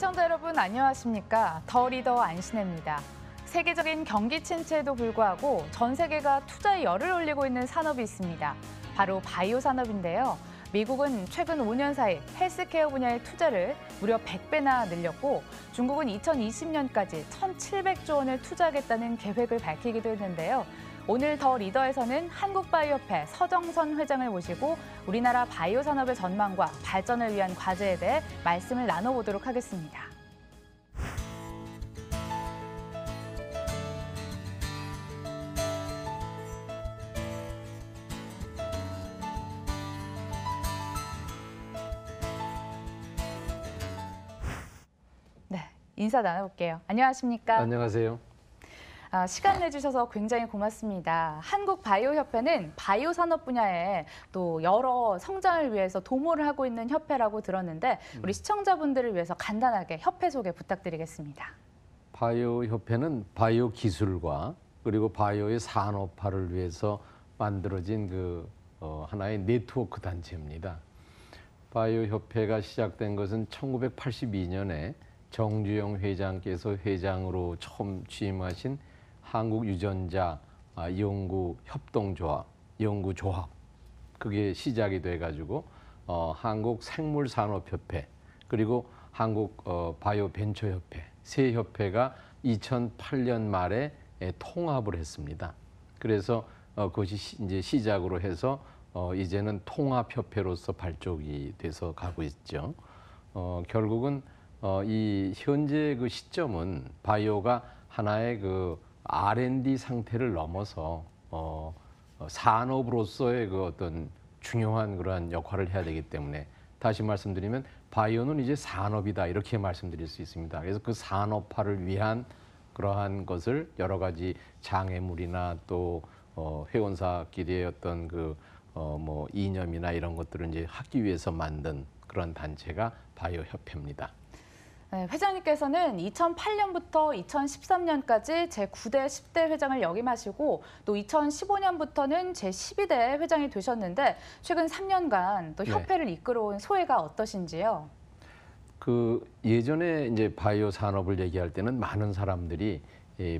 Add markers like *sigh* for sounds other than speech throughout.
시청자 여러분 안녕하십니까? 더 리더 안신혜입니다. 세계적인 경기 침체에도 불구하고 전 세계가 투자에 열을 올리고 있는 산업이 있습니다. 바로 바이오 산업인데요. 미국은 최근 5년 사이 헬스케어 분야의 투자를 무려 100배나 늘렸고 중국은 2020년까지 1,700조 원을 투자하겠다는 계획을 밝히기도 했는데요. 오늘 더 리더에서는 한국바이오페 서정선 회장을 모시고 우리나라 바이오 산업의 전망과 발전을 위한 과제에 대해 말씀을 나눠보도록 하겠습니다. 네, 인사 나눠볼게요. 안녕하십니까? 안녕하세요. 아, 시간 내주셔서 굉장히 고맙습니다. 한국바이오협회는 바이오 산업 분야에 또 여러 성장을 위해서 도모를 하고 있는 협회라고 들었는데 음. 우리 시청자분들을 위해서 간단하게 협회 소개 부탁드리겠습니다. 바이오 협회는 바이오 기술과 그리고 바이오의 산업화를 위해서 만들어진 그 어, 하나의 네트워크 단체입니다. 바이오 협회가 시작된 것은 1982년에 정주영 회장께서 회장으로 처음 취임하신 한국유전자 연구 아, 협동조합, 연구 조합 그게 시작이 돼가지고 어, 한국 생물산업협회 그리고 한국 어, 바이오벤처협회 세 협회가 2008년 말에 에, 통합을 했습니다. 그래서 어, 그것이 시, 이제 시작으로 해서 어, 이제는 통합협회로서 발족이 돼서 가고 있죠. 어, 결국은 어, 이 현재 그 시점은 바이오가 하나의 그 R&D 상태를 넘어서 어, 어, 산업으로서의 그 어떤 중요한 그러한 역할을 해야 되기 때문에 다시 말씀드리면 바이오는 이제 산업이다 이렇게 말씀드릴 수 있습니다. 그래서 그 산업화를 위한 그러한 것을 여러 가지 장애물이나 또 어, 회원사끼리의 어떤 그 어, 뭐 이념이나 이런 것들을 이제 하기 위해서 만든 그런 단체가 바이오 협회입니다. 네, 회장님께서는 2008년부터 2013년까지 제9대 10대 회장을 역임하시고 또 2015년부터는 제12대 회장이 되셨는데 최근 3년간 또 네. 협회를 네. 이끌어온 소회가 어떠신지요? 그 예전에 이제 바이오 산업을 얘기할 때는 많은 사람들이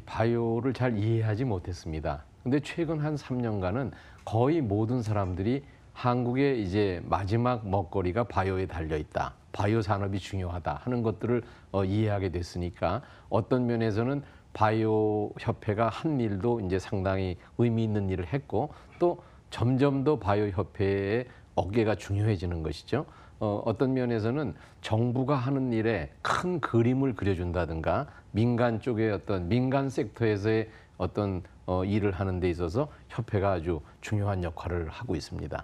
바이오를 잘 이해하지 못했습니다. 근데 최근 한 3년간은 거의 모든 사람들이 한국의 이제 마지막 먹거리가 바이오에 달려 있다. 바이오 산업이 중요하다 하는 것들을 어, 이해하게 됐으니까 어떤 면에서는 바이오 협회가 한 일도 이제 상당히 의미 있는 일을 했고 또 점점 더 바이오 협회의 어깨가 중요해지는 것이죠. 어, 어떤 면에서는 정부가 하는 일에 큰 그림을 그려준다든가 민간 쪽의 어떤 민간 섹터에서의 어떤 어, 일을 하는 데 있어서 협회가 아주 중요한 역할을 하고 있습니다.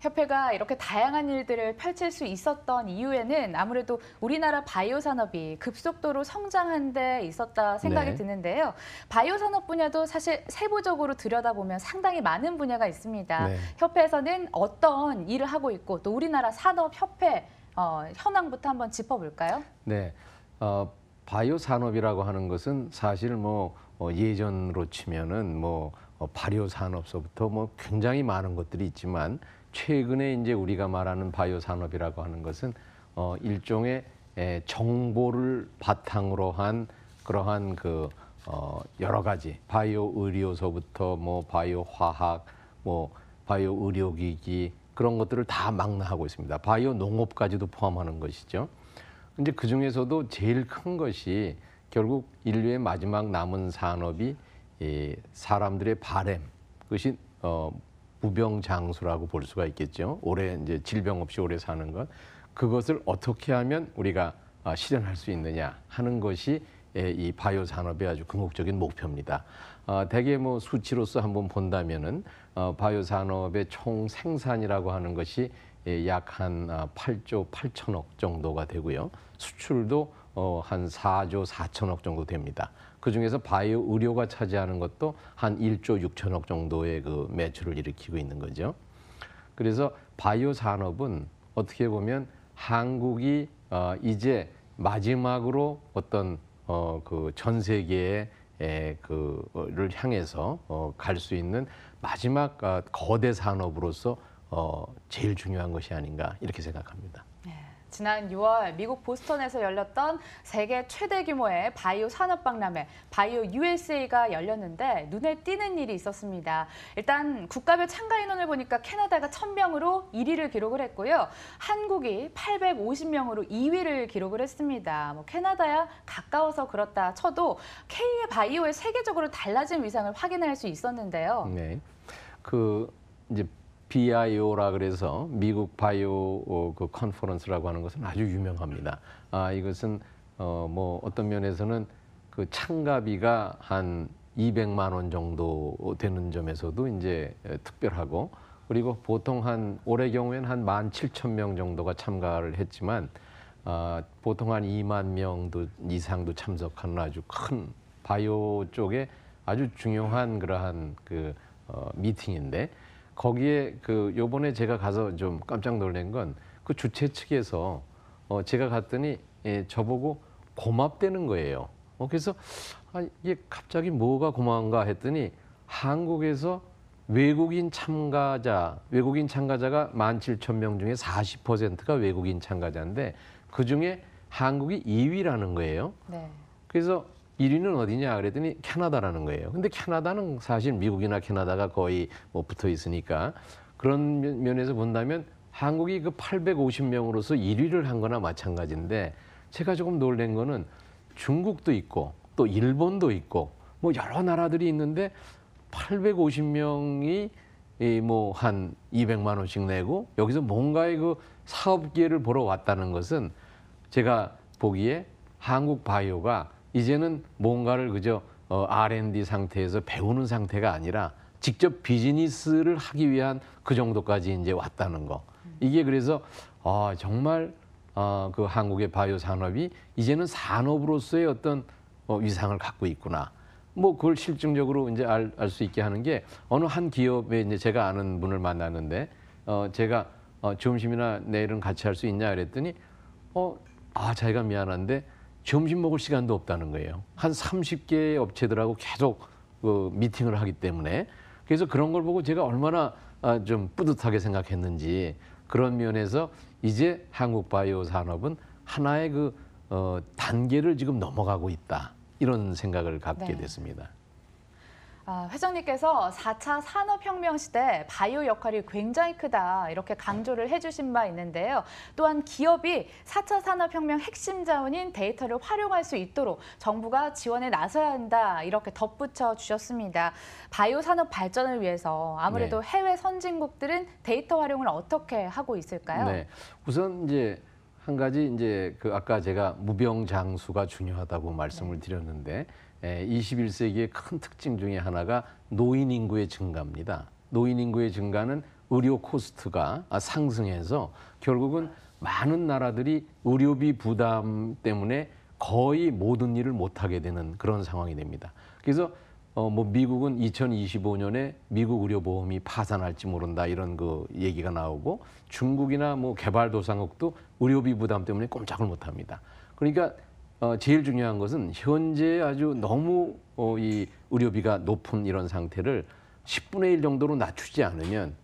협회가 이렇게 다양한 일들을 펼칠 수 있었던 이유에는 아무래도 우리나라 바이오 산업이 급속도로 성장한 데 있었다 생각이 네. 드는데요. 바이오 산업 분야도 사실 세부적으로 들여다보면 상당히 많은 분야가 있습니다. 네. 협회에서는 어떤 일을 하고 있고 또 우리나라 산업 협회 어, 현황부터 한번 짚어볼까요? 네. 어, 바이오 산업이라고 하는 것은 사실 뭐 어, 예전으로 치면은 뭐 어, 발효 산업서부터 뭐 굉장히 많은 것들이 있지만 최근에 이제 우리가 말하는 바이오 산업이라고 하는 것은 어, 일종의 에, 정보를 바탕으로 한 그러한 그 어, 여러 가지 바이오 의료서부터 뭐 바이오 화학 뭐 바이오 의료기기 그런 것들을 다 망라하고 있습니다. 바이오 농업까지도 포함하는 것이죠. 이제 그 중에서도 제일 큰 것이 결국 인류의 마지막 남은 산업이 이 사람들의 바램 그것이 어, 무병장수라고 볼 수가 있겠죠. 오래 이제 질병 없이 오래 사는 것 그것을 어떻게 하면 우리가 아, 실현할 수 있느냐 하는 것이 예, 이 바이오 산업의 아주 궁극적인 목표입니다. 아, 대개 뭐 수치로서 한번 본다면은 어, 바이오 산업의 총 생산이라고 하는 것이 예, 약한 8조 아, 8천억 정도가 되고요. 수출도 어, 한 4조 4천억 정도 됩니다. 그 중에서 바이오 의료가 차지하는 것도 한 1조 6천억 정도의 그 매출을 일으키고 있는 거죠. 그래서 바이오 산업은 어떻게 보면 한국이 어, 이제 마지막으로 어떤 어, 그전 세계의 그를 향해서 어, 갈 수 있는 마지막 어, 거대 산업으로서 어, 제일 중요한 것이 아닌가 이렇게 생각합니다. 지난 6월 미국 보스턴에서 열렸던 세계 최대 규모의 바이오 산업 박람회 바이오 USA가 열렸는데 눈에 띄는 일이 있었습니다. 일단 국가별 참가 인원을 보니까 캐나다가 1000명으로 1위를 기록을 했고요. 한국이 850명으로 2위를 기록을 했습니다. 뭐 캐나다야 가까워서 그렇다 쳐도 K의 바이오의 세계적으로 달라진 위상을 확인할 수 있었는데요. 네. 그 이제 BIO라 그래서 미국 바이오 어, 그 컨퍼런스라고 하는 것은 아주 유명합니다. 아 이것은 어뭐 어떤 면에서는 그 참가비가 한 200만 원 정도 되는 점에서도 이제 특별하고 그리고 보통 한 올해 경우에는 한 17,000명 정도가 참가를 했지만 아 보통 한 2만 명도 이상도 참석하는 아주 큰 바이오 쪽에 아주 중요한 그러한 그 어, 미팅인데 거기에 그 요번에 제가 가서 좀 깜짝 놀란 건 그 주최 측에서 어 제가 갔더니 예, 저보고 고맙다는 거예요. 어 그래서 아 이게 갑자기 뭐가 고마운가 했더니 한국에서 외국인 참가자, 외국인 참가자가 17,000명 중에 40%가 외국인 참가자인데 그 중에 한국이 2위라는 거예요. 네. 그래서 1위는 어디냐 그랬더니 캐나다라는 거예요. 근데 캐나다는 사실 미국이나 캐나다가 거의 뭐 붙어 있으니까 그런 면에서 본다면 한국이 그 850명으로서 1위를 한 거나 마찬가지인데 제가 조금 놀란 거는 중국도 있고 또 일본도 있고 뭐 여러 나라들이 있는데 850명이 뭐한 200만 원씩 내고 여기서 뭔가의 그 사업 기회를 보러 왔다는 것은 제가 보기에 한국 바이오가 이제는 뭔가를 그저 어, R&D 상태에서 배우는 상태가 아니라 직접 비즈니스를 하기 위한 그 정도까지 이제 왔다는 거. 이게 그래서 아, 정말 아, 그 한국의 바이오 산업이 이제는 산업으로서의 어떤 어, 위상을 갖고 있구나. 뭐 그걸 실증적으로 이제 알 수 있게 하는 게 어느 한 기업에 이제 제가 아는 분을 만났는데 어, 제가 어, 점심이나 내일은 같이 할 수 있냐 그랬더니 어, 아, 자기가 미안한데 점심 먹을 시간도 없다는 거예요. 한3 0개 업체들하고 계속 그 미팅을 하기 때문에 그래서 그런 걸 보고 제가 얼마나 아, 좀 뿌듯하게 생각했는지 그런 면에서 이제 한국 바이오 산업은 하나의 그 어, 단계를 지금 넘어가고 있다 이런 생각을 갖게 네. 됐습니다. 아, 회장님께서 4차 산업혁명 시대 바이오 역할이 굉장히 크다 이렇게 강조를 해주신 바 있는데요. 또한 기업이 4차 산업혁명 핵심 자원인 데이터를 활용할 수 있도록 정부가 지원에 나서야 한다 이렇게 덧붙여 주셨습니다. 바이오 산업 발전을 위해서 아무래도 네. 해외 선진국들은 데이터 활용을 어떻게 하고 있을까요? 네. 우선 이제 한 가지 이제 그 아까 제가 무병장수가 중요하다고 말씀을 네. 드렸는데 21세기의 예, 큰 특징 중에 하나가 노인 인구의 증가입니다. 노인 인구의 증가는 의료 코스트가 상승해서 결국은 많은 나라들이 의료비 부담 때문에 거의 모든 일을 못하게 되는 그런 상황이 됩니다. 그래서 어, 뭐 미국은 2025년에 미국 의료보험이 파산할지 모른다 이런 그 얘기가 나오고 중국이나 뭐 개발도상국도 의료비 부담 때문에 꼼짝을 못합니다. 그러니까 어, 제일 중요한 것은 현재 아주 너무 어, 이 의료비가 높은 이런 상태를 10분의 1 정도로 낮추지 않으면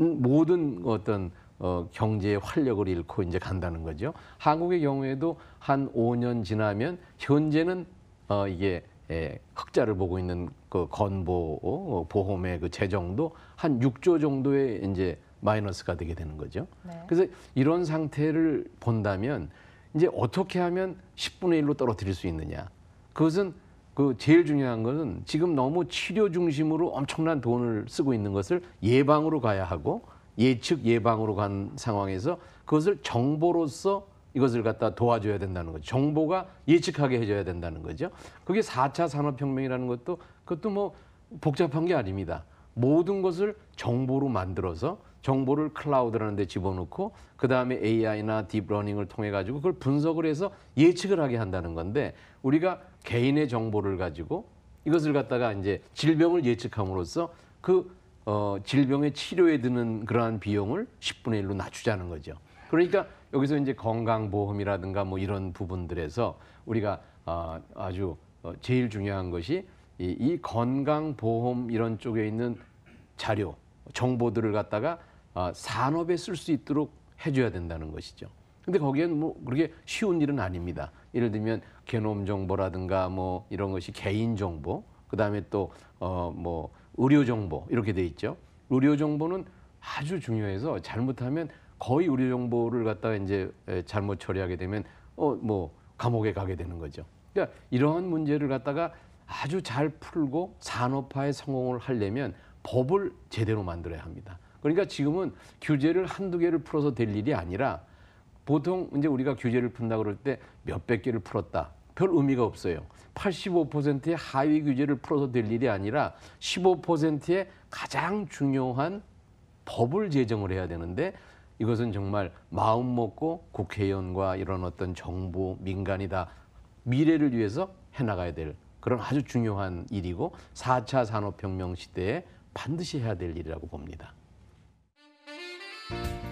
음, 모든 어떤 어, 경제의 활력을 잃고 이제 간다는 거죠. 한국의 경우에도 한 5년 지나면 현재는 어, 이게 예, 흑자를 보고 있는 그 건보 어, 보험의 그 재정도 한 6조 정도의 이제 마이너스가 되게 되는 거죠. 네. 그래서 이런 상태를 본다면 이제 어떻게 하면 10분의 1로 떨어뜨릴 수 있느냐. 그것은 그 제일 중요한 것은 지금 너무 치료 중심으로 엄청난 돈을 쓰고 있는 것을 예방으로 가야 하고 예측 예방으로 간 상황에서 그것을 정보로서 이것을 갖다 도와줘야 된다는 거죠. 정보가 예측하게 해줘야 된다는 거죠. 그게 4차 산업혁명이라는 것도 그것도 뭐 복잡한 게 아닙니다. 모든 것을 정보로 만들어서 정보를 클라우드라는 데 집어넣고 그다음에 AI나 딥러닝을 통해 가지고 그걸 분석을 해서 예측을 하게 한다는 건데 우리가 개인의 정보를 가지고 이것을 갖다가 이제 질병을 예측함으로써 그 어, 질병의 치료에 드는 그러한 비용을 10분의 1로 낮추자는 거죠. 그러니까 여기서 이제 건강보험이라든가 뭐 이런 부분들에서 우리가 어, 아주 어, 제일 중요한 것이 이, 이 건강보험 이런 쪽에 있는 자료, 정보들을 갖다가 어, 산업에 쓸 수 있도록 해줘야 된다는 것이죠. 근데 거기에는 뭐 그렇게 쉬운 일은 아닙니다. 예를 들면 개놈 정보라든가 뭐 이런 것이 개인 정보, 그 다음에 또 어 뭐 의료 정보 이렇게 돼 있죠. 의료 정보는 아주 중요해서 잘못하면 거의 의료 정보를 갖다가 이제 잘못 처리하게 되면 어 뭐 감옥에 가게 되는 거죠. 그러니까 이러한 문제를 갖다가 아주 잘 풀고 산업화에 성공을 하려면 법을 제대로 만들어야 합니다. 그러니까 지금은 규제를 한두 개를 풀어서 될 일이 아니라 보통 이제 우리가 규제를 푼다 그럴 때 몇 백 개를 풀었다. 별 의미가 없어요. 85%의 하위 규제를 풀어서 될 일이 아니라 15%의 가장 중요한 법을 제정을 해야 되는데 이것은 정말 마음 먹고 국회의원과 이런 어떤 정부, 민간이다 미래를 위해서 해나가야 될 그런 아주 중요한 일이고 4차 산업혁명 시대에 반드시 해야 될 일이라고 봅니다. あ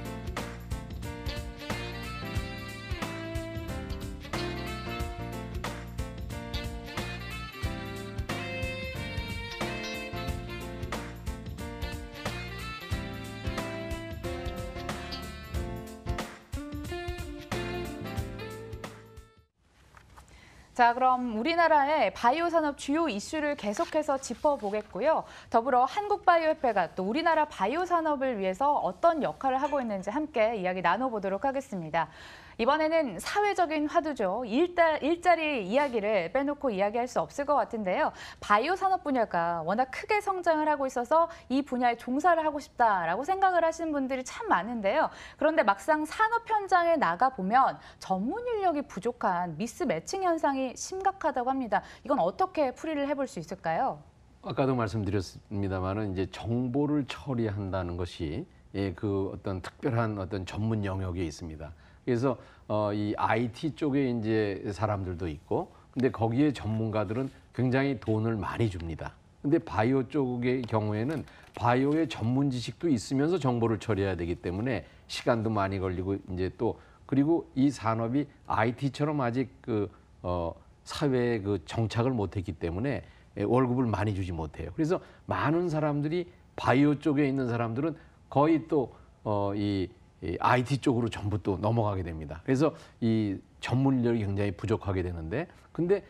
자, 그럼 우리나라의 바이오 산업 주요 이슈를 계속해서 짚어보겠고요. 더불어 한국바이오협회가 또 우리나라 바이오 산업을 위해서 어떤 역할을 하고 있는지 함께 이야기 나눠보도록 하겠습니다. 이번에는 사회적인 화두죠. 일다, 일자리 이야기를 빼놓고 이야기할 수 없을 것 같은데요. 바이오 산업 분야가 워낙 크게 성장을 하고 있어서 이 분야에 종사를 하고 싶다라고 생각을 하시는 분들이 참 많은데요. 그런데 막상 산업 현장에 나가보면 전문 인력이 부족한 미스매칭 현상이 심각하다고 합니다. 이건 어떻게 풀이를 해볼 수 있을까요? 아까도 말씀드렸습니다만은 이제 정보를 처리한다는 것이 예, 그 어떤 특별한 어떤 전문 영역에 있습니다. 그래서 어, 이 IT 쪽에 이제 사람들도 있고, 근데 거기에 전문가들은 굉장히 돈을 많이 줍니다. 근데 바이오 쪽의 경우에는 바이오의 전문 지식도 있으면서 정보를 처리해야 되기 때문에 시간도 많이 걸리고 이제 또 그리고 이 산업이 IT처럼 아직 그 어, 사회에 그 정착을 못했기 때문에 예, 월급을 많이 주지 못해요. 그래서 많은 사람들이 바이오 쪽에 있는 사람들은 거의 또이 어이 IT 쪽으로 전부 또 넘어가게 됩니다. 그래서 이 전문 인력이 굉장히 부족하게 되는데 근데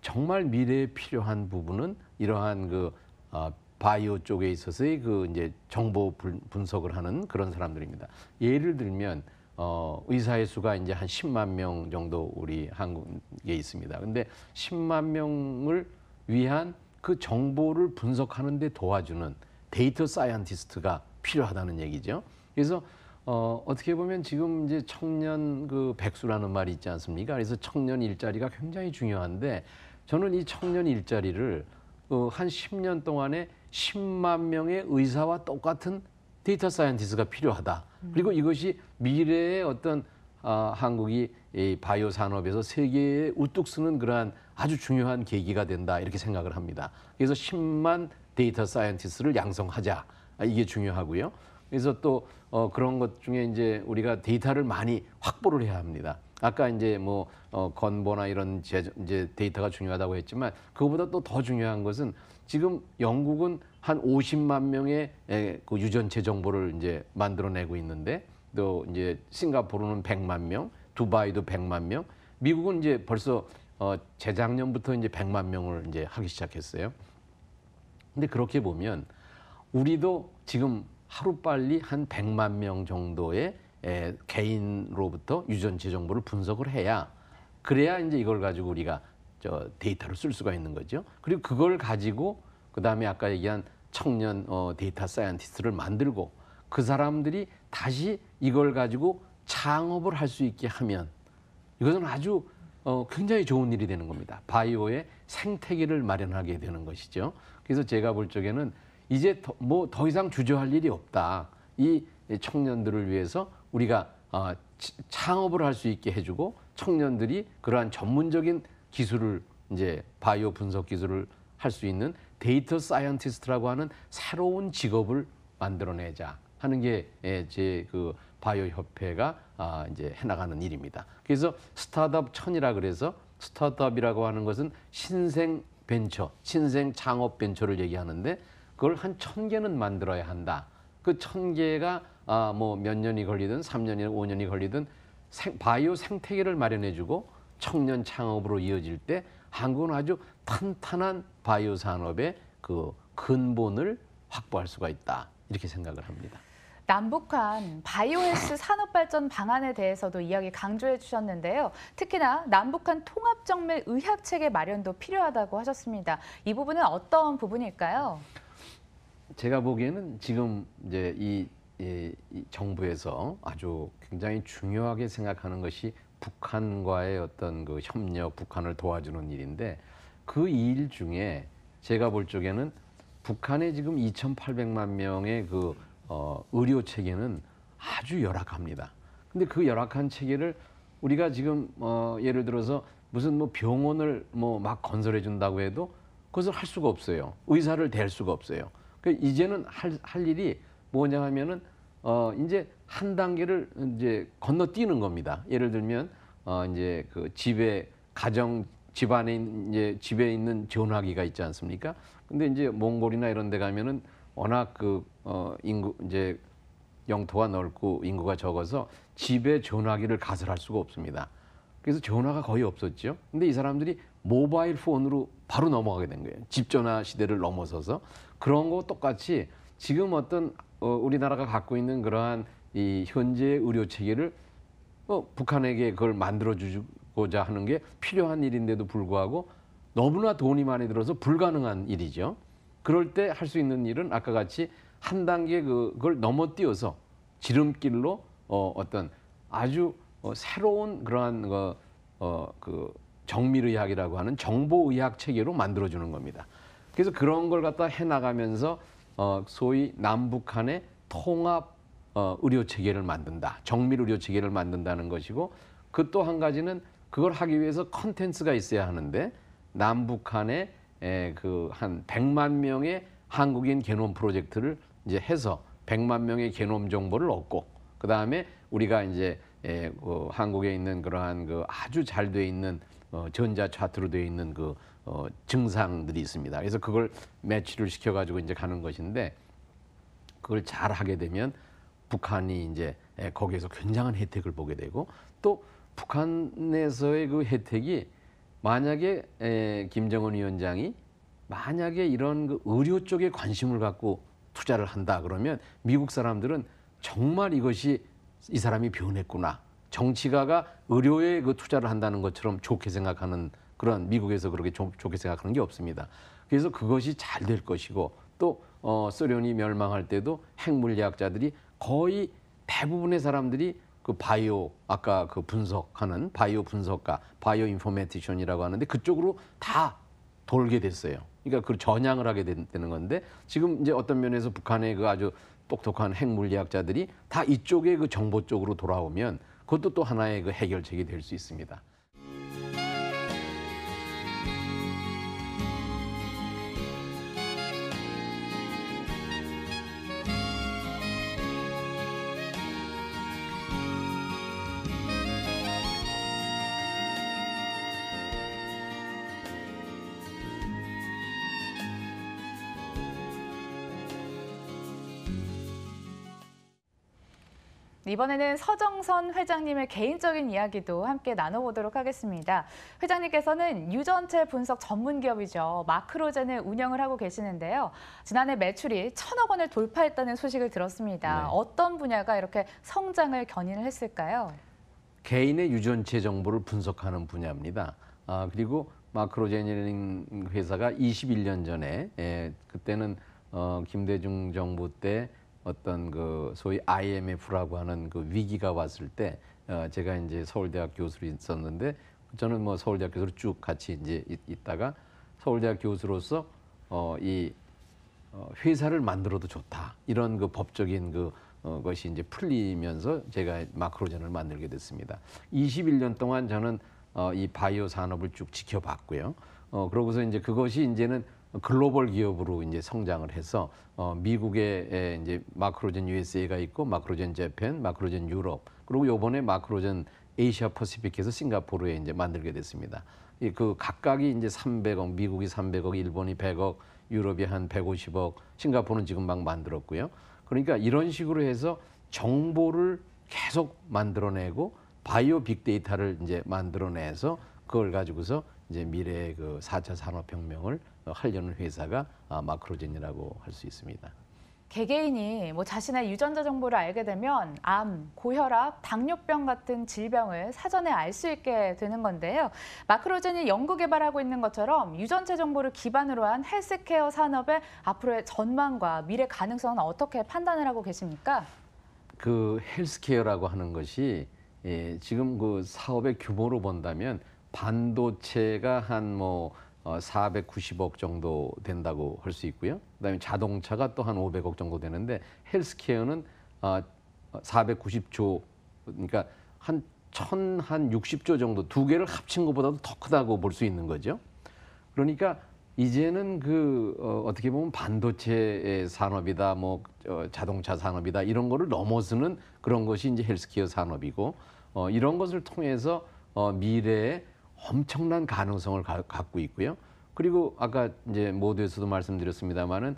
정말 미래에 필요한 부분은 이러한 그 어, 바이오 쪽에 있어서의 그 이제 정보 분석을 하는 그런 사람들입니다. 예를 들면 어, 의사의 수가 이제 한 10만 명 정도 우리 한국에 있습니다. 근데 10만 명을 위한 그 정보를 분석하는 데 도와주는 데이터 사이언티스트가 필요하다는 얘기죠. 그래서 어, 어떻게 보면 지금 이제 청년 그 백수라는 말이 있지 않습니까? 그래서 청년 일자리가 굉장히 중요한데 저는 이 청년 일자리를 어, 한 10년 동안에 10만 명의 의사와 똑같은 데이터 사이언티스트가 필요하다. 음. 그리고 이것이 미래의 어떤 어, 한국이 이 바이오 산업에서 세계에 우뚝 서는 그러한 아주 중요한 계기가 된다 이렇게 생각을 합니다. 그래서 10만 데이터 사이언티스트를 양성하자 아, 이게 중요하고요. 그래서 또 어, 그런 것 중에 이제 우리가 데이터를 많이 확보를 해야 합니다. 아까 이제 뭐 어, 건보나 이런 제, 이제 데이터가 중요하다고 했지만 그보다 것또더 중요한 것은 지금 영국은 한 50만 명의 에, 예, 그 유전체 정보를 이제 만들어내고 있는데 또 이제 싱가포르는 100만 명, 두바이도 100만 명, 미국은 이제 벌써 어, 재작년부터 이제 100만 명을 이제 하기 시작했어요. 근데 그렇게 보면 우리도 지금 하루빨리 한 100만 명 정도의 개인로부터 으 유전체 정보를 분석을 해야 그래야 이제 이걸 가지고 우리가 저 데이터를 쓸 수가 있는 거죠. 그리고 그걸 가지고 그다음에 아까 얘기한 청년 어, 데이터 사이언티스트를 만들고 그 사람들이 다시 이걸 가지고 창업을 할 수 있게 하면 이것은 아주 어, 굉장히 좋은 일이 되는 겁니다. 바이오의 생태계를 마련하게 되는 것이죠. 그래서 제가 볼 적에는 이제 뭐더 뭐 이상 주저할 일이 없다. 이 청년들을 위해서 우리가 어, 창업을 할 수 있게 해주고 청년들이 그러한 전문적인 기술을 이제 바이오 분석 기술을 할 수 있는 데이터 사이언티스트라고 하는 새로운 직업을 만들어내자 하는 게제그 예, 바이오 협회가 아, 이제 해나가는 일입니다. 그래서 스타트업 천이라 그래서 스타트업이라고 하는 것은 신생 벤처, 신생 창업 벤처를 얘기하는데 그걸 한 천개는 만들어야 한다. 그 천개가 아, 뭐 몇 년이 걸리든 삼년이나오년이 걸리든 생, 바이오 생태계를 마련해주고 청년 창업으로 이어질 때 한국은 아주 탄탄한 바이오 산업의 그 근본을 확보할 수가 있다. 이렇게 생각을 합니다. 남북한 바이오헬스 *coughs* 산업발전 방안에 대해서도 이야기 강조해 주셨는데요. 특히나 남북한 통합정밀 의학체계 마련도 필요하다고 하셨습니다. 이 부분은 어떤 부분일까요? 제가 보기에는 지금 이제 이, 이, 이 정부에서 아주 굉장히 중요하게 생각하는 것이 북한과의 어떤 그 협력, 북한을 도와주는 일인데 그 일 중에 제가 볼 적에는 북한의 지금 2,800만 명의 그 어, 의료 체계는 아주 열악합니다. 근데 그 열악한 체계를 우리가 지금 어, 예를 들어서 무슨 뭐 병원을 뭐 막 건설해 준다고 해도 그것을 할 수가 없어요. 의사를 댈 수가 없어요. 그 이제는 할, 할 일이 뭐냐 하면은 어 이제 한 단계를 이제 건너뛰는 겁니다. 예를 들면 어 이제 그 집에 가정 집안에 이제 집에 있는 전화기가 있지 않습니까? 근데 이제 몽골이나 이런 데 가면은 워낙 그 어 인구 이제 영토가 넓고 인구가 적어서 집에 전화기를 가설할 수가 없습니다. 그래서 전화가 거의 없었죠. 근데 이 사람들이 모바일 폰으로 바로 넘어가게 된 거예요. 집전화 시대를 넘어서서 그런 거 똑같이 지금 어떤 어, 우리나라가 갖고 있는 그러한 이 현재 의료 체계를 어, 북한에게 그걸 만들어 주고자 하는 게 필요한 일인데도 불구하고 너무나 돈이 많이 들어서 불가능한 일이죠. 그럴 때 할 수 있는 일은 아까 같이 한 단계 그걸 넘어뛰어서 지름길로 어, 어떤 아주 어, 새로운 그러한 어, 어, 그 정밀의학이라고 하는 정보의학 체계로 만들어주는 겁니다. 그래서 그런 걸 갖다 해나가면서 어, 소위 남북한의 통합 어, 의료 체계를 만든다. 정밀 의료 체계를 만든다는 것이고 그또한 가지는 그걸 하기 위해서 컨텐츠가 있어야 하는데 남북한의 그한 100만 명의 한국인 개놈 프로젝트를 이제 해서 100만 명의 개놈 정보를 얻고 그다음에 우리가 이제 에, 그 한국에 있는 그러한 그 아주 잘 돼 있는 어, 전자 차트로 되어 있는 그 어, 증상들이 있습니다. 그래서 그걸 매치를 시켜가지고 이제 가는 것인데 그걸 잘 하게 되면 북한이 이제 예, 거기에서 굉장한 혜택을 보게 되고 또 북한에서의 그 혜택이 만약에 에, 예, 김정은 위원장이 만약에 이런 그 의료 쪽에 관심을 갖고 투자를 한다 그러면 미국 사람들은 정말 이것이 이 사람이 변했구나 정치가가 의료에 그 투자를 한다는 것처럼 좋게 생각하는 그런 미국에서 그렇게 조, 좋게 생각하는 게 없습니다. 그래서 그것이 잘 될 것이고 또 어, 소련이 멸망할 때도 핵물리학자들이 거의 대부분의 사람들이 그 바이오 아까 그 분석하는 바이오 분석가 바이오 인포메이션이라고 하는데 그쪽으로 다 돌게 됐어요. 그러니까 그 전향을 하게 되는 건데 지금 이제 어떤 면에서 북한의 그 아주 똑똑한 핵물리학자들이 다 이쪽에 그 정보 쪽으로 돌아오면 그것도 또 하나의 그 해결책이 될 수 있습니다. 이번에는 서정선 회장님의 개인적인 이야기도 함께 나눠보도록 하겠습니다. 회장님께서는 유전체 분석 전문 기업이죠. 마크로젠을 운영을 하고 계시는데요. 지난해 매출이 천억 원을 돌파했다는 소식을 들었습니다. 네. 어떤 분야가 이렇게 성장을 견인을 했을까요? 개인의 유전체 정보를 분석하는 분야입니다. 아, 그리고 마크로제니링 회사가 21년 전에 예, 그때는 어, 김대중 정부 때 어떤 그 소위 IMF라고 하는 그 위기가 왔을 때 어, 제가 이제 서울대학 교수로 있었는데 저는 뭐 서울대학 교수로 쭉 같이 이제 있다가 서울대학 교수로서 어, 이 어, 회사를 만들어도 좋다 이런 그 법적인 그 어, 것이 이제 풀리면서 제가 마크로젠을 만들게 됐습니다. 21년 동안 저는 어, 이 바이오 산업을 쭉 지켜봤고요. 어, 그러고서 이제 그것이 이제는 글로벌 기업으로 이제 성장을 해서 어, 미국의 이제 마크로젠 USA가 있고 마크로젠 재팬, 마크로젠 유럽 그리고 요번에 마크로젠 에이시아 퍼시픽에서 싱가포르에 이제 만들게 됐습니다. 이 그 각각이 이제 300억, 미국이 300억, 일본이 100억, 유럽이 한 150억, 싱가포르는 지금 막 만들었고요. 그러니까 이런 식으로 해서 정보를 계속 만들어내고 바이오 빅데이터를 이제 만들어내서 그걸 가지고서 이제 미래의 그 4차 산업혁명을 어, 하려는 회사가 아, 마크로젠이라고 할 수 있습니다. 개개인이 뭐 자신의 유전자 정보를 알게 되면 암, 고혈압, 당뇨병 같은 질병을 사전에 알 수 있게 되는 건데요. 마크로젠이 연구 개발하고 있는 것처럼 유전체 정보를 기반으로 한 헬스케어 산업의 앞으로의 전망과 미래 가능성은 어떻게 판단을 하고 계십니까? 그 헬스케어라고 하는 것이 예, 지금 그 사업의 규모로 본다면 반도체가 한뭐 어, 490억 정도 된다고 할 수 있고요. 그다음에 자동차가 또 한 500억 정도 되는데 헬스케어는 어, 490조 그러니까 한 천한 한 60조 정도 두 개를 합친 것보다도 더 크다고 볼 수 있는 거죠. 그러니까 이제는 그 어, 어떻게 보면 반도체 산업이다, 뭐 어, 자동차 산업이다 이런 거를 넘어서는 그런 것이 이제 헬스케어 산업이고 어, 이런 것을 통해서 어, 미래에 엄청난 가능성을 가, 갖고 있고요. 그리고 아까 이제 모두에서도 말씀드렸습니다마는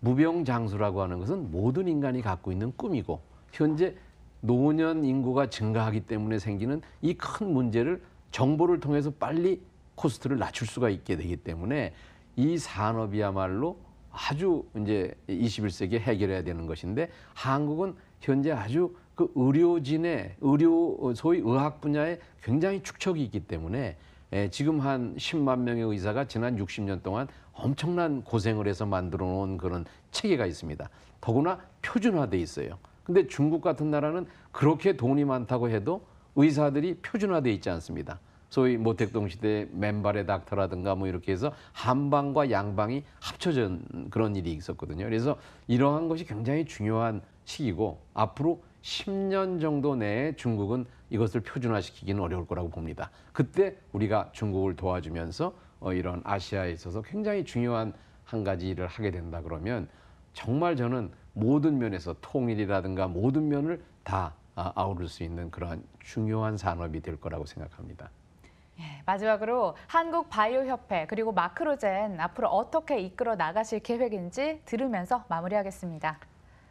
무병장수라고 하는 것은 모든 인간이 갖고 있는 꿈이고 현재 노년 인구가 증가하기 때문에 생기는 이 큰 문제를 정보를 통해서 빨리 코스트를 낮출 수가 있게 되기 때문에 이 산업이야말로 아주 이제 21세기에 해결해야 되는 것인데 한국은 현재 아주 그 의료진의 의료 어, 소위 의학 분야에 굉장히 축적이 있기 때문에 예, 지금 한 10만 명의 의사가 지난 60년 동안 엄청난 고생을 해서 만들어 놓은 그런 체계가 있습니다. 더구나 표준화돼 있어요. 근데 중국 같은 나라는 그렇게 돈이 많다고 해도 의사들이 표준화돼 있지 않습니다. 소위 모택동 시대 맨발의 닥터라든가 뭐 이렇게 해서 한방과 양방이 합쳐진 그런 일이 있었거든요. 그래서 이러한 것이 굉장히 중요한 시기고 앞으로 10년 정도 내에 중국은 이것을 표준화시키기는 어려울 거라고 봅니다. 그때 우리가 중국을 도와주면서 어, 이런 아시아에 있어서 굉장히 중요한 한 가지 일을 하게 된다 그러면 정말 저는 모든 면에서 통일이라든가 모든 면을 다 아, 아우를 수 있는 그러한 중요한 산업이 될 거라고 생각합니다. 예, 마지막으로 한국 바이오 협회 그리고 마크로젠 앞으로 어떻게 이끌어 나가실 계획인지 들으면서 마무리하겠습니다.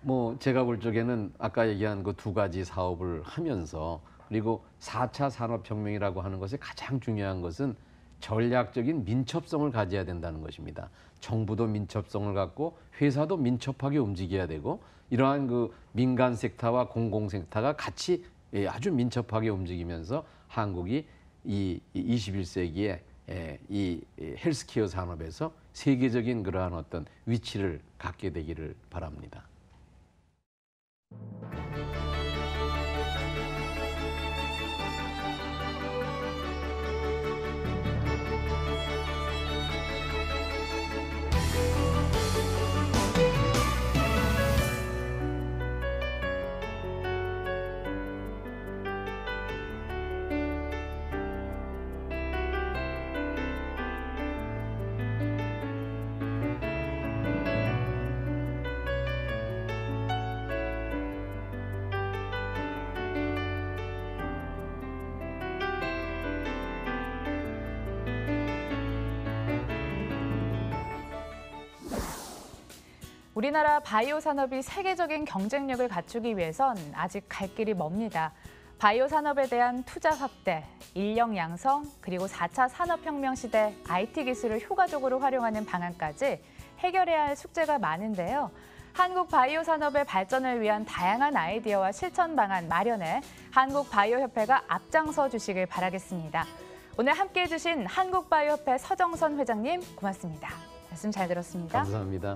뭐 제가 볼 적에는 아까 얘기한 그 두 가지 사업을 하면서 그리고 4차 산업혁명이라고 하는 것의 가장 중요한 것은 전략적인 민첩성을 가져야 된다는 것입니다. 정부도 민첩성을 갖고 회사도 민첩하게 움직여야 되고 이러한 그 민간 섹터와 공공 섹터가 같이 예, 아주 민첩하게 움직이면서 한국이 이 21세기에 예, 이 헬스케어 산업에서 세계적인 그러한 어떤 위치를 갖게 되기를 바랍니다. Thank you. 우리나라 바이오 산업이 세계적인 경쟁력을 갖추기 위해선 아직 갈 길이 멉니다. 바이오 산업에 대한 투자 확대, 인력 양성, 그리고 4차 산업혁명 시대 IT 기술을 효과적으로 활용하는 방안까지 해결해야 할 숙제가 많은데요. 한국 바이오 산업의 발전을 위한 다양한 아이디어와 실천 방안 마련에 한국 바이오 협회가 앞장서 주시길 바라겠습니다. 오늘 함께 해주신 한국 바이오 협회 서정선 회장님 고맙습니다. 말씀 잘 들었습니다. 감사합니다.